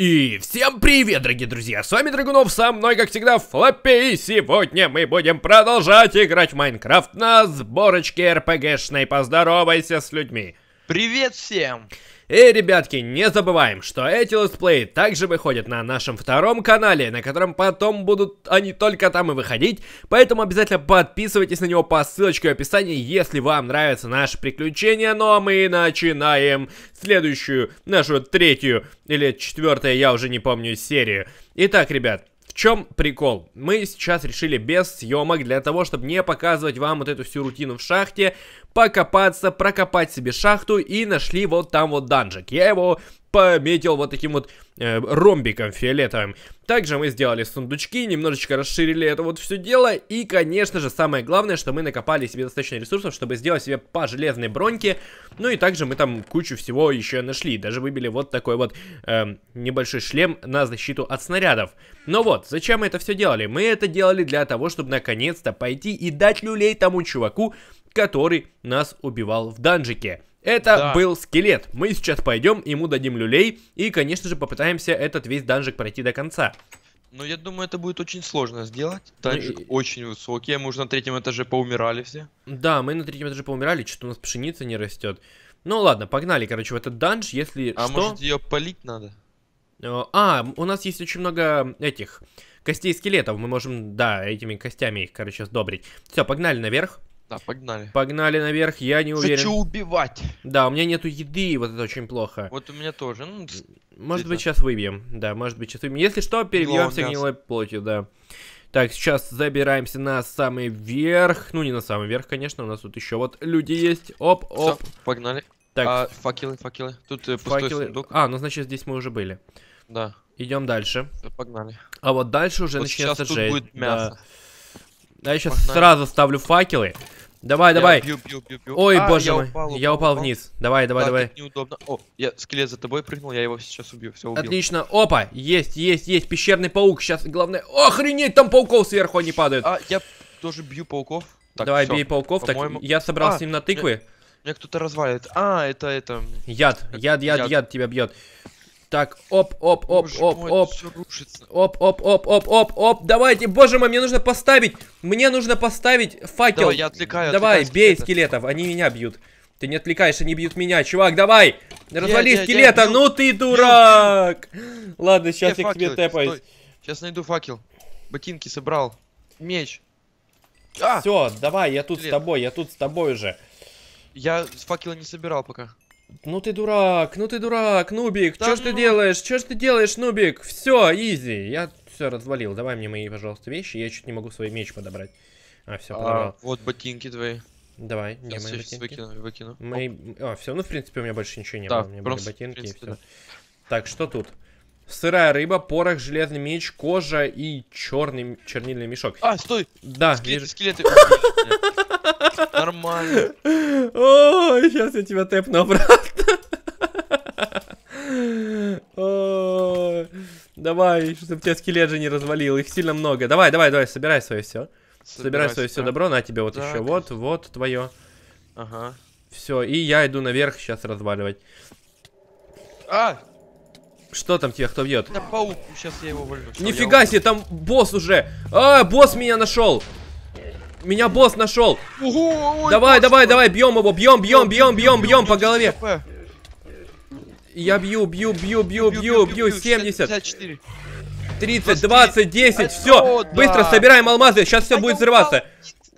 И всем привет, дорогие друзья, с вами Драгунов, со мной, как всегда, Флаппи, и сегодня мы будем продолжать играть в Майнкрафт на сборочке РПГшной, поздоровайся с людьми. Привет всем! И, ребятки, не забываем, что эти летсплеи также выходят на нашем втором канале, на котором потом будут они только там и выходить, поэтому обязательно подписывайтесь на него по ссылочке в описании, если вам нравятся наши приключения. Ну а мы начинаем следующую, нашу третью или четвертую, я уже не помню, серию. Итак, ребят, в чем прикол? Мы сейчас решили без съемок для того, чтобы не показывать вам вот эту всю рутину в шахте, покопаться, прокопать себе шахту и нашли вот там вот данжик. Я его пометил вот таким вот э, ромбиком фиолетовым. Также мы сделали сундучки, немножечко расширили это вот все дело. И, конечно же, самое главное, что мы накопали себе достаточно ресурсов, чтобы сделать себе по железной броньке. Ну и также мы там кучу всего еще нашли. Даже выбили вот такой вот э, небольшой шлем на защиту от снарядов. Но вот, зачем мы это все делали? Мы это делали для того, чтобы наконец-то пойти и дать люлей тому чуваку, который нас убивал в данжике. Это да. был скелет. Мы сейчас пойдем, ему дадим люлей и, конечно же, попытаемся этот весь данжик пройти до конца. Ну, я думаю, это будет очень сложно сделать. Танчик ну, очень высокий, мы уже на третьем этаже поумирали все. Да, мы на третьем этаже поумирали, что-то у нас пшеница не растет. Ну ладно, погнали, короче, в этот данж, если а что... А может ее полить надо? Э, а, у нас есть очень много этих костей скелетов, мы можем, да, этими костями их, короче, сдобрить. Все, погнали наверх. Да, погнали. Погнали наверх, я не уверен. Хочу убивать. Да, у меня нету еды, вот это очень плохо. Вот у меня тоже. Ну, может быть, сейчас выбьем. Да, может быть, сейчас выбьем. Если что, перебьемся гнилой плотью, да. Так, сейчас забираемся на самый верх. Ну, не на самый верх, конечно, у нас тут еще вот люди есть. Оп, оп. Всё, погнали. Так. А, факелы, факелы. Тут э, пустой факелы. сундук. А, ну значит, здесь мы уже были. Да. Идем дальше. Погнали. А вот дальше уже вот начнется сейчас жесть. Тут будет мясо. Да. я сейчас Погнали. сразу ставлю факелы. Давай, я давай. Бью, бью, бью, бью. Ой, а, боже я мой. Упал, упал, я упал, упал вниз. Давай, давай, да, давай. Неудобно. О, я скелет за тобой прыгнул, я его сейчас убью. Все убил. Отлично. Опа, есть, есть, есть. Пещерный паук. Сейчас главное. Охренеть, там пауков сверху они падают. А, я тоже бью пауков. Так, давай, всё. бей пауков. Так, я собрался а, с ним на тыквы. Меня, меня кто-то развалит. А, это это. Яд, яд, яд, яд, яд тебя бьет. Так, оп, оп, оп, боже оп, оп. Оп, оп, оп, оп, оп, оп. Давайте, боже мой, мне нужно поставить. Мне нужно поставить факел. Давай, я отвлекаю. Давай, бей скелетов. они меня бьют. Ты не отвлекаешь, они бьют меня. Чувак, давай. Развали скелета, ну ты дурак. Ладно, сейчас я, я к тебе тэпаюсь. Сейчас найду факел. Ботинки собрал. Меч. Все, а! давай, я тут с тобой, я тут с тобой уже. Я факела не собирал пока. Ну ты дурак, ну ты дурак, Нубик, да чё ж ты ну. делаешь, что ж ты делаешь, Нубик? Все, изи, я все развалил, давай мне мои, пожалуйста, вещи, я чуть не могу свой меч подобрать. А, все, а, Вот ботинки твои. Давай, где мои ботинки? Выкину, выкину. Мои... А, все, ну в принципе у меня больше ничего не да, было, у меня просто, были ботинки принципе, и все. Да. Так, что тут? Сырая рыба, порох, железный меч, кожа и черный чернильный мешок. А, стой! Да, скелеты, вижу. скелеты. Нормально. Ой, сейчас я тебя тэпну обратно. Давай, чтобы тебя скелет же не развалил. Их сильно много. Давай, давай, давай, собирай свое все. Собирай свое все добро, на тебе вот еще. Вот, вот твое. Ага. Все, и я иду наверх сейчас разваливать. А! Что там тебя кто бьет? Да паук, сейчас я его вольну. Нифига себе, там босс уже. А, босс меня нашел. Меня босс нашел. Ого, ой, давай, давай, давай, бьем его, бьем, бьем, бьем, бьем, бьем по голове. Я бью, бью, бью, бью, бью, бью, 70. 30, 20, 10, все. Быстро собираем алмазы, сейчас все а будет взрываться.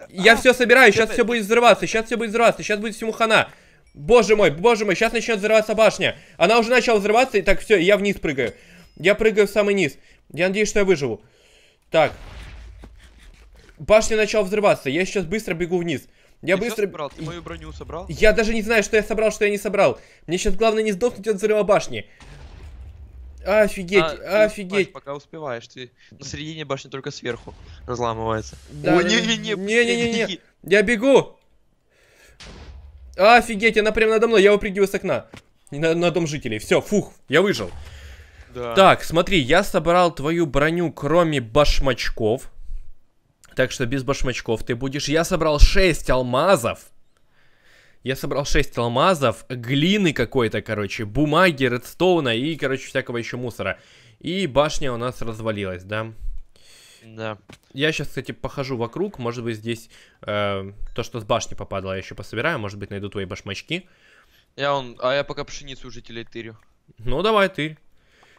Я все собираю, сейчас все будет взрываться, сейчас все будет взрываться, сейчас будет всему хана. Боже мой, боже мой, сейчас начнет взрываться башня. Она уже начала взрываться, и так все, я вниз прыгаю. Я прыгаю в самый низ. Я надеюсь, что я выживу. Так, Башня начала взрываться. Я сейчас быстро бегу вниз. Я ты быстро... собрал? Ты мою броню собрал? Я даже не знаю, что я собрал, что я не собрал. Мне сейчас главное не сдохнуть от взрыва башни. Офигеть, а, офигеть. Ты пока успеваешь, ты на середине башни только сверху разламывается. Да, О, не-не-не. Не-не-не, я бегу. Офигеть, она прям надо мной, я выпрыгиваю с окна. На, на дом жителей. Все, фух, я выжил. Да. Так, смотри, я собрал твою броню, кроме башмачков. Так что без башмачков ты будешь. Я собрал 6 алмазов. Я собрал 6 алмазов, глины какой-то, короче, бумаги, редстоуна и, короче, всякого еще мусора. И башня у нас развалилась, да? Да. Я сейчас, кстати, похожу вокруг. Может быть, здесь э, то, что с башни попадало, я еще пособираю. Может быть, найду твои башмачки. Я он, а я пока пшеницу жителей тырю. Ну, давай ты.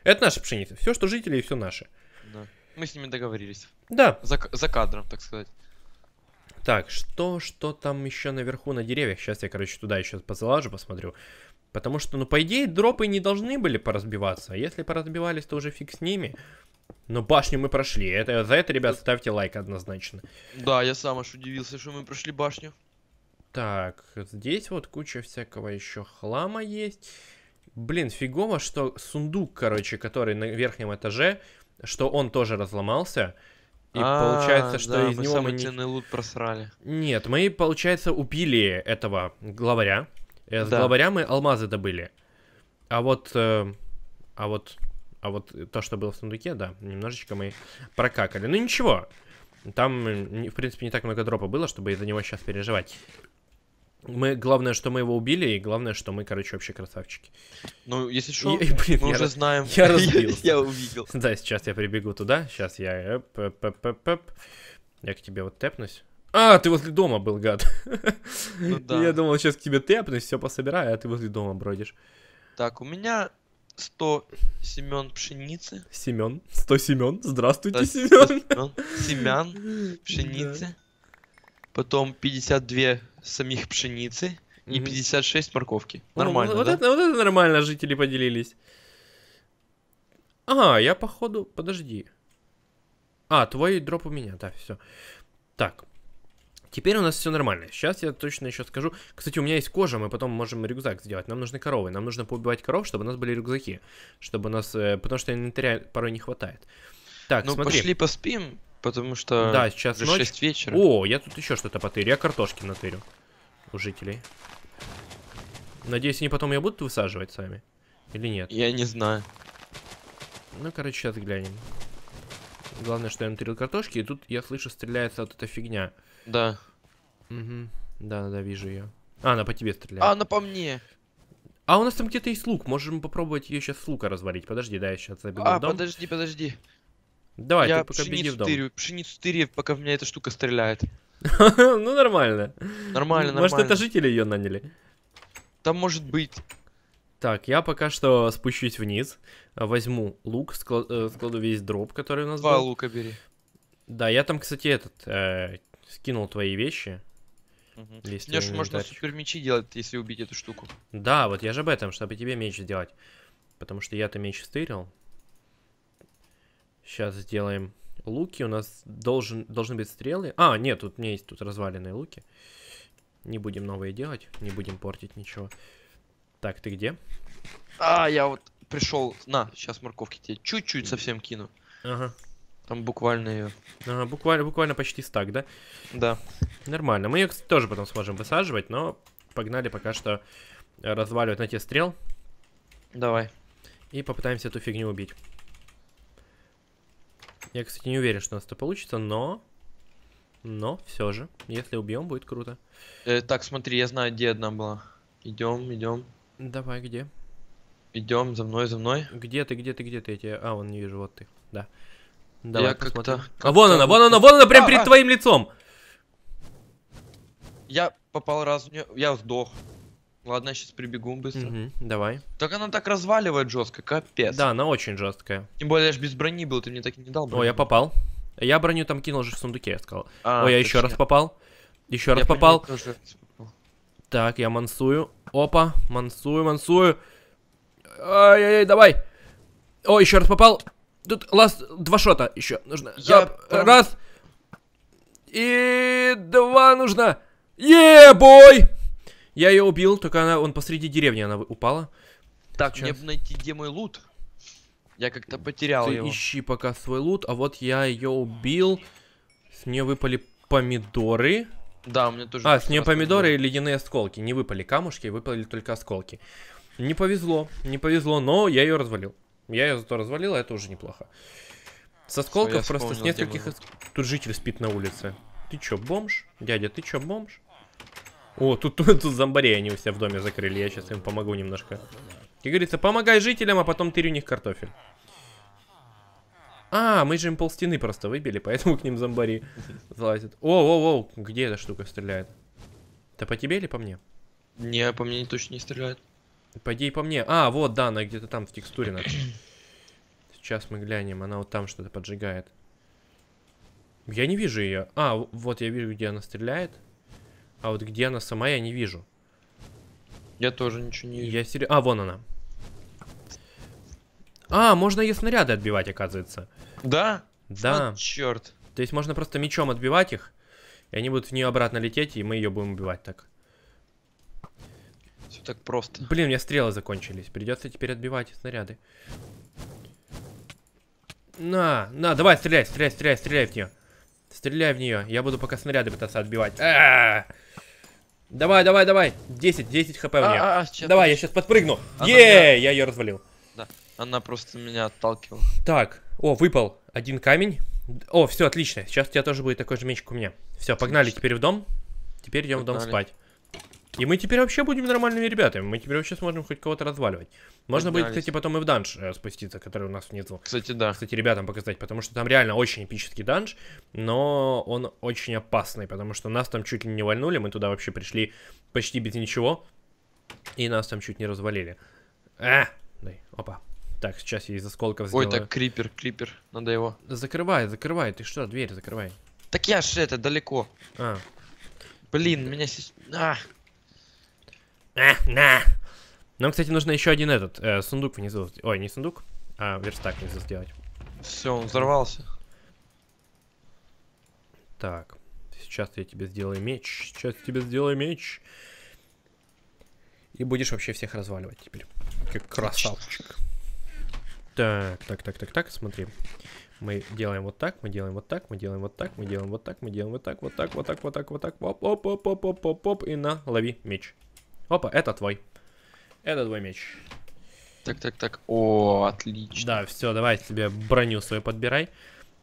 Это наша пшеница. Все, что жители, и все наше. Да. Мы с ними договорились. Да. За, за кадром, так сказать. Так, что, что там еще наверху на деревьях? Сейчас я, короче, туда еще позалажу, посмотрю. Потому что, ну, по идее, дропы не должны были поразбиваться. А если поразбивались, то уже фиг с ними. Но башню мы прошли. Это, за это, ребят, ставьте лайк однозначно. Да, я сам аж удивился, что мы прошли башню. Так, здесь вот куча всякого еще хлама есть. Блин, фигово, что сундук, короче, который на верхнем этаже, что он тоже разломался. И а, получается, что да, из мы него самый мы ценный лут просрали. Нет, мы, получается, убили этого главаря. Э, с да. главаря мы алмазы добыли. А вот, э, а вот, а вот то, что было в сундуке, да, немножечко мы прокакали. Ну ничего, там, в принципе, не так много дропа было, чтобы из-за него сейчас переживать. Мы, главное, что мы его убили, и главное, что мы, короче, вообще красавчики. Ну, если что, и, блин, мы я уже раз... знаем. Я разбил. Я увидел. Да, сейчас я прибегу туда. Сейчас я... Э, я к тебе вот тэпнусь. А, ты возле дома был, гад. Ну я думал, сейчас к тебе тэпнусь, все пособираю, а ты возле дома бродишь. Так, у меня 100 семен пшеницы. Семен. 100 семен. Здравствуйте, 100 семен. Семян пшеницы потом 52 самих пшеницы и 56 морковки. Ну, нормально, ну, вот, да? это, вот это нормально жители поделились. А, я походу... Подожди. А, твой дроп у меня, да, все. Так. Теперь у нас все нормально. Сейчас я точно еще скажу. Кстати, у меня есть кожа, мы потом можем рюкзак сделать. Нам нужны коровы. Нам нужно поубивать коров, чтобы у нас были рюкзаки. Чтобы у нас... Э, потому что инвентаря порой не хватает. Так, ну, смотри. пошли поспим. Потому что да, сейчас уже ночь. 6 вечера. О, я тут еще что-то потырю. Я картошки натырю у жителей. Надеюсь, они потом ее будут высаживать сами? Или нет? Я не знаю. Ну, короче, сейчас глянем. Главное, что я натырил картошки, и тут, я слышу, стреляется вот эта фигня. Да. Угу. да да вижу ее. А, она по тебе стреляет. А, она по мне. А у нас там где-то есть лук. Можем попробовать ее сейчас с лука развалить. Подожди, да, я сейчас забегу. А, подожди, подожди. Давай, я ты пока беги в дом. Тырю, пшеницу тырю, пока в меня эта штука стреляет. ну нормально. Нормально, нормально. Может это жители ее наняли? Там может быть. Так, я пока что спущусь вниз, возьму лук, э, складу весь дроп, который у нас был. Два лука бери. Да, я там, кстати, этот, э, скинул твои вещи. Угу. Мне же можно супер мечи делать, если убить эту штуку. Да, вот я же об этом, чтобы тебе меч сделать. Потому что я-то меч стырил. Сейчас сделаем луки. У нас должен, должны быть стрелы. А, нет, тут у меня есть тут разваленные луки. Не будем новые делать, не будем портить ничего. Так, ты где? А, я вот пришел. На, сейчас морковки тебе чуть-чуть совсем кину. Ага. Там буквально ее. Ага, буквально, буквально почти стак, да? Да. Нормально. Мы ее, кстати, тоже потом сможем высаживать, но погнали пока что разваливать на те стрел. Давай. И попытаемся эту фигню убить. Я, кстати, не уверен, что у нас это получится, но... Но все же, если убьем, будет круто. Э, так, смотри, я знаю, где одна была. Идем, идем. Давай, где? Идем, за мной, за мной. Где ты, где ты, где ты? эти? А, вон не вижу, вот ты. Да. Давай, я как-то... Как а вон она, вон она, вон она, прям а, перед а. твоим лицом! Я попал раз, я сдох. Ладно, сейчас прибегу быстро. Угу, давай. Так она так разваливает жестко, капец. Да, она очень жесткая. Тем более, я же без брони был, ты мне так и не дал броню. О, я попал. Я броню там кинул же в сундуке, я сказал. А, Ой, я еще раз попал. Еще раз попал. Тоже. Так, я мансую. Опа, мансую, мансую. Ай-яй-яй, давай. О, еще раз попал. Тут ласт, два шота еще нужно. Я... Раз. И два нужно. Е-бой! Я ее убил, только она, он посреди деревни она упала. Так, Сейчас. мне бы найти, где мой лут. Я как-то потерял Ты его. ищи пока свой лут, а вот я ее убил. С нее выпали помидоры. Да, у меня тоже... А, с нее помидоры было. и ледяные осколки. Не выпали камушки, выпали только осколки. Не повезло, не повезло, но я ее развалил. Я ее зато развалил, а это уже неплохо. С осколков Что, просто с нескольких... Тут житель спит на улице. Ты чё, бомж? Дядя, ты чё, бомж? О, тут, тут, тут зомбарей они у себя в доме закрыли. Я сейчас им помогу немножко. И говорится, помогай жителям, а потом тырь у них картофель. А, мы же им пол стены просто выбили, поэтому к ним зомбари залазят. О, о, о, где эта штука стреляет? Это по тебе или по мне? Не, по мне точно не стреляет. По идее по мне. А, вот, да, она где-то там в текстуре Сейчас мы глянем, она вот там что-то поджигает. Я не вижу ее. А, вот я вижу, где она стреляет. А вот где она сама, я не вижу. Я тоже ничего не вижу. Я сери... А, вон она. А, можно ее снаряды отбивать, оказывается. Да? Да. Вот черт. То есть можно просто мечом отбивать их, и они будут в нее обратно лететь, и мы ее будем убивать так. Все так просто. Блин, у меня стрелы закончились. Придется теперь отбивать снаряды. На, на, давай, стреляй, стреляй, стреляй, стреляй в нее. Стреляй в нее. Я буду пока снаряды пытаться отбивать. Давай, давай, давай. 10, 10 хп у меня. давай, я сейчас подпрыгну. Е, я ее развалил. Да, она просто меня отталкивала. Так, о, выпал один камень. О, все, отлично. Сейчас у тебя тоже будет такой же меч, как у меня. Все, погнали теперь в дом. Теперь идем в дом спать. И мы теперь вообще будем нормальными ребятами. Мы теперь вообще сможем хоть кого-то разваливать. Можно будет, кстати, потом и в данж э, спуститься, который у нас внизу. Кстати, да. Кстати, ребятам показать, потому что там реально очень эпический данж, но он очень опасный, потому что нас там чуть ли не вальнули, мы туда вообще пришли почти без ничего, и нас там чуть не развалили. А, дай, опа. Так, сейчас я из осколков сделаю. Ой, так крипер, крипер, надо его. Закрывай, закрывай, ты что, дверь закрывай. Так я же это далеко. А. Блин, меня сейчас... А. А, на. Нам, кстати, нужно еще один этот э, сундук внизу. Ой, не сундук, а верстак внизу сделать. Все, он взорвался. Так, сейчас я тебе сделаю меч. Сейчас я тебе сделаю меч. И будешь вообще всех разваливать теперь. Как красавчик. Так, так, так, так, так, смотри. Мы делаем вот так, мы делаем вот так, мы делаем вот так, мы делаем вот так, мы делаем вот так, вот так, вот так, вот так, вот так, оп, оп, оп, оп, оп, оп, оп, и на, лови меч. Опа, это твой. Это твой меч. Так, так, так. О, отлично. Да, все, давай себе броню свою подбирай.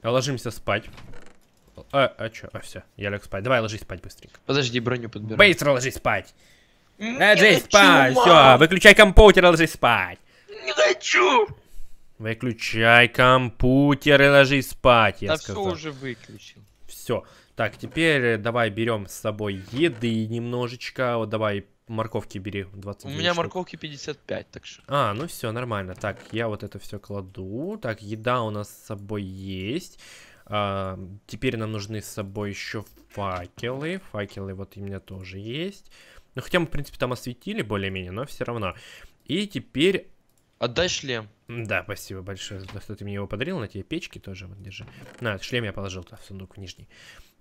Ложимся спать. А, а что? А, все, я лег спать. Давай, ложись спать быстренько. Подожди, броню подбирай. Быстро ложись спать. Не ложись э, хочу, спать. Все, выключай компьютер и ложись спать. Не хочу. Выключай компьютер и ложись спать, я да сказал. все уже выключил. Все. Так, теперь э, давай берем с собой еды немножечко. Вот давай морковки бери. 20 У меня штук. морковки 55, так что. А, ну все, нормально. Так, я вот это все кладу. Так, еда у нас с собой есть. А, теперь нам нужны с собой еще факелы. Факелы вот у меня тоже есть. Ну, хотя мы, в принципе, там осветили более-менее, но все равно. И теперь... Отдай шлем. Да, спасибо большое, за что ты мне его подарил. На тебе печки тоже, вот, держи. На, шлем я положил в сундук нижний.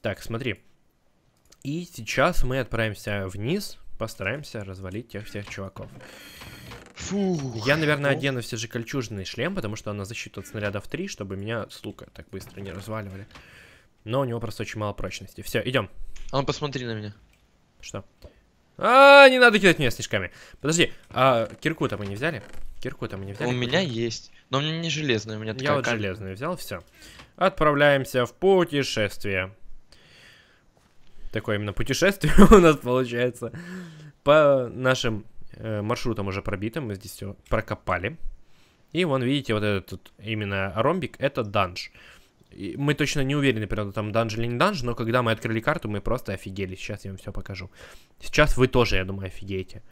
Так, смотри. И сейчас мы отправимся вниз, постараемся развалить тех всех чуваков. Фу. Я, наверное, одену все же кольчужный шлем, потому что она защита от снарядов 3, чтобы меня с лука так быстро не разваливали. Но у него просто очень мало прочности. Все, идем. А ну посмотри на меня. Что? А, -а, -а не надо кидать меня снежками. Подожди, а кирку там мы не взяли? кирку там мы не взяли. У меня есть, но у меня не железная, у меня такая. Я вот железную взял, все. Отправляемся в путешествие такое именно путешествие у нас получается. По нашим э, маршрутам уже пробитым, мы здесь все прокопали. И вон, видите, вот этот вот, именно ромбик, это данж. И мы точно не уверены, правда, там данж или не данж, но когда мы открыли карту, мы просто офигели. Сейчас я вам все покажу. Сейчас вы тоже, я думаю, офигеете.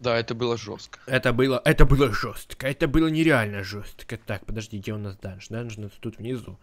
Да, это было жестко. Это было, это было жестко, это было нереально жестко. Так, подожди, где у нас данж? Данж у нас тут внизу.